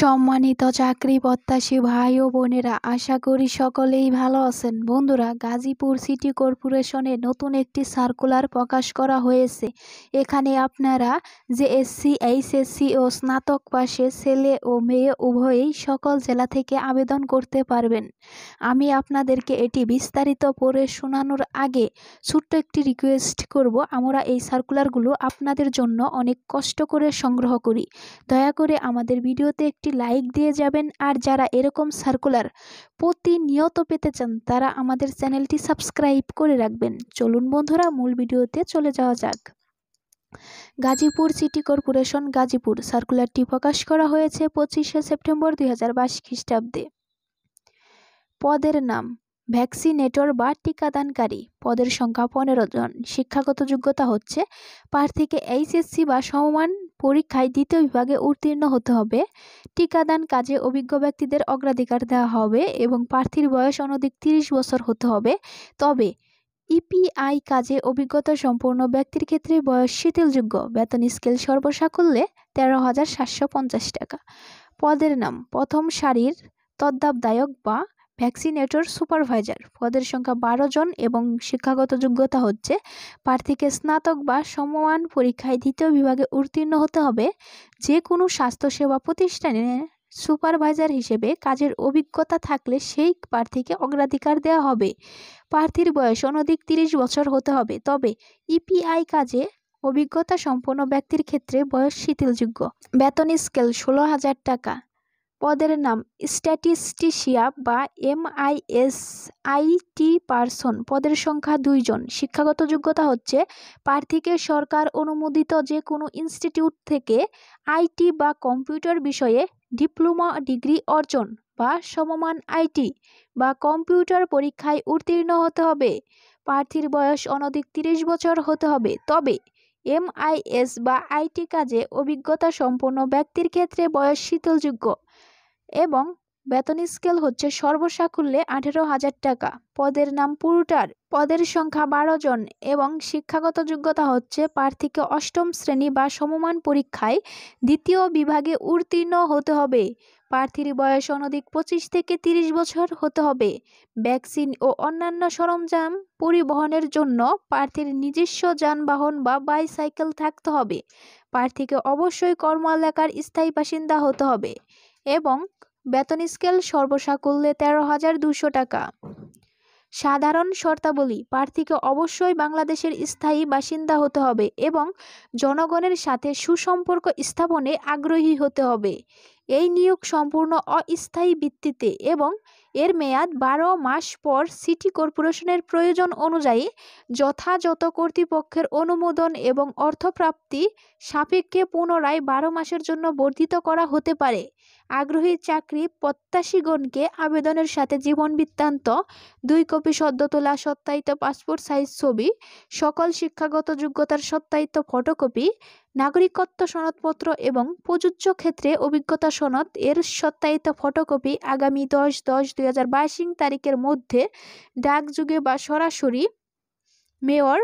সম্মানিত চাকরি প্রত্যাশী ভাই ও বোনেরা আশা করি সকলেই ভালো আছেন বন্ধুরা গাজীপুর সিটি কর্পোরেশনে নতুন একটি সার্কুলার প্রকাশ করা হয়েছে এখানে আপনারা যে এসসি এইচএসসি ও স্নাতক পাশে ছেলে ও মেয়ে উভয়েই সকল জেলা থেকে আবেদন করতে পারবেন আমি আপনাদেরকে এটি বিস্তারিত পড়ে শোনানোর আগে ছোট্ট একটি রিকোয়েস্ট করব আমরা এই সার্কুলারগুলো আপনাদের জন্য অনেক কষ্ট করে সংগ্রহ করি দয়া করে আমাদের ভিডিওতে একটি লাইক দিয়ে যাবেন আর যারা এরকম সার্কুলার প্রতিনিয়ত পেতে চান তারা আমাদের চ্যানেলটি সাবস্ক্রাইব করে রাখবেন চলুন বন্ধুরা মূল ভিডিওতে চলে যাওয়া যাক গাজীপুর সিটি কর্পোরেশন গাজীপুর সার্কুলারটি প্রকাশ করা হয়েছে পঁচিশে সেপ্টেম্বর দুই হাজার বাইশ খ্রিস্টাব্দে পদের নাম ভ্যাকসিনেটর বা টিকাদানকারী পদের সংখ্যা পনেরো জন শিক্ষাগত যোগ্যতা হচ্ছে প্রার্থীকে এইচএসসি বা সমমান পরীক্ষায় দ্বিতীয় বিভাগে উত্তীর্ণ হতে হবে টিকাদান কাজে অভিজ্ঞ ব্যক্তিদের অগ্রাধিকার দেওয়া হবে এবং প্রার্থীর বয়স অনধিক তিরিশ বছর হতে হবে তবে ইপিআই কাজে অভিজ্ঞতা সম্পূর্ণ ব্যক্তির ক্ষেত্রে বয়স শিথিলযোগ্য বেতন স্কেল সর্বসাকুল্যে তেরো হাজার সাতশো পঞ্চাশ টাকা পদের নাম প্রথম সারির তদ্দাবদায়ক বা ভ্যাকসিনেটর সুপারভাইজার পদের সংখ্যা বারো জন এবং শিক্ষাগত যোগ্যতা হচ্ছে প্রার্থীকে স্নাতক বা সমমান পরীক্ষায় দ্বিতীয় বিভাগে উত্তীর্ণ হতে হবে যে কোনো স্বাস্থ্যসেবা প্রতিষ্ঠানে সুপারভাইজার হিসেবে কাজের অভিজ্ঞতা থাকলে সেই প্রার্থীকে অগ্রাধিকার দেওয়া হবে প্রার্থীর বয়স অনধিক তিরিশ বছর হতে হবে তবে ইপিআই e কাজে অভিজ্ঞতা সম্পন্ন ব্যক্তির ক্ষেত্রে বয়স শিথিলযোগ্য বেতন স্কেল ষোলো হাজার টাকা পদের নাম স্ট্যাটিস্টিশিয়া বা M I S I T person পদের সংখ্যা দুইজন শিক্ষাগত যোগ্যতা হচ্ছে প্রার্থীকে সরকার অনুমোদিত যে কোনো ইনস্টিটিউট থেকে আইটি বা কম্পিউটার বিষয়ে ডিপ্লোমা ডিগ্রি অর্জন বা সমমান আইটি বা কম্পিউটার পরীক্ষায় উত্তীর্ণ হতে হবে প্রার্থীর বয়স অনধিক তিরিশ বছর হতে হবে তবে এমআইএস বা আইটি কাজে অভিজ্ঞতা সম্পন্ন ব্যক্তির ক্ষেত্রে বয়স শীতলযোগ্য এবং বেতন স্কেল হচ্ছে সর্বসাকুল্যে আঠেরো হাজার টাকা পদের নাম পুরুটার পদের সংখ্যা বারো জন এবং শিক্ষাগত যোগ্যতা হচ্ছে প্রার্থীকে অষ্টম শ্রেণী বা সমমান পরীক্ষায় দ্বিতীয় বিভাগে উত্তীর্ণ হতে হবে প্রার্থীর বয়স অনধিক পঁচিশ থেকে ৩০ বছর হতে হবে ভ্যাকসিন ও অন্যান্য সরঞ্জাম পরিবহনের জন্য প্রার্থীর নিজস্ব যানবাহন বা বাইসাইকেল থাকতে হবে প্রার্থীকে অবশ্যই কর্ম এলাকার স্থায়ী বাসিন্দা হতে হবে এবং বেতন স্কেল সর্বসাকুল্যে তেরো হাজার দুশো টাকা সাধারণ শর্তাবলী প্রার্থীকে অবশ্যই বাংলাদেশের স্থায়ী বাসিন্দা হতে হবে এবং জনগণের সাথে সুসম্পর্ক স্থাপনে আগ্রহী হতে হবে এই নিয়োগ সম্পূর্ণ অস্থায়ী ভিত্তিতে এবং এর মেয়াদ বারো মাস পর সিটি কর্পোরেশনের প্রয়োজন অনুযায়ী যথাযথ কর্তৃপক্ষের অনুমোদন এবং অর্থপ্রাপ্তি সাপেক্ষে পুনরায় বারো মাসের জন্য বর্ধিত করা হতে পারে আগ্রহী চাকরি প্রত্যাশীগণকে আবেদনের সাথে জীবন বৃত্তান্ত দুই কপি সদ্য তোলা সত্যায়িত পাসপোর্ট সাইজ ছবি সকল শিক্ষাগত যোগ্যতার সত্যায়িত ফটোকপি নাগরিকত্ব সনদপত্র এবং প্রযোজ্য ক্ষেত্রে অভিজ্ঞতা সনদ এর সত্যায়িত ফটোকপি আগামী দশ দশ দুই হাজার তারিখের মধ্যে ডাকযোগে বা সরাসরি মেয়র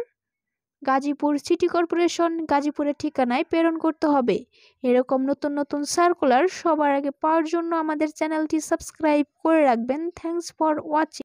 গাজীপুর সিটি কর্পোরেশন গাজীপুরের ঠিকানায় প্রেরণ করতে হবে এরকম নতুন নতুন সার্কুলার সবার আগে পাওয়ার জন্য আমাদের চ্যানেলটি সাবস্ক্রাইব করে রাখবেন থ্যাংকস ফর ওয়াচিং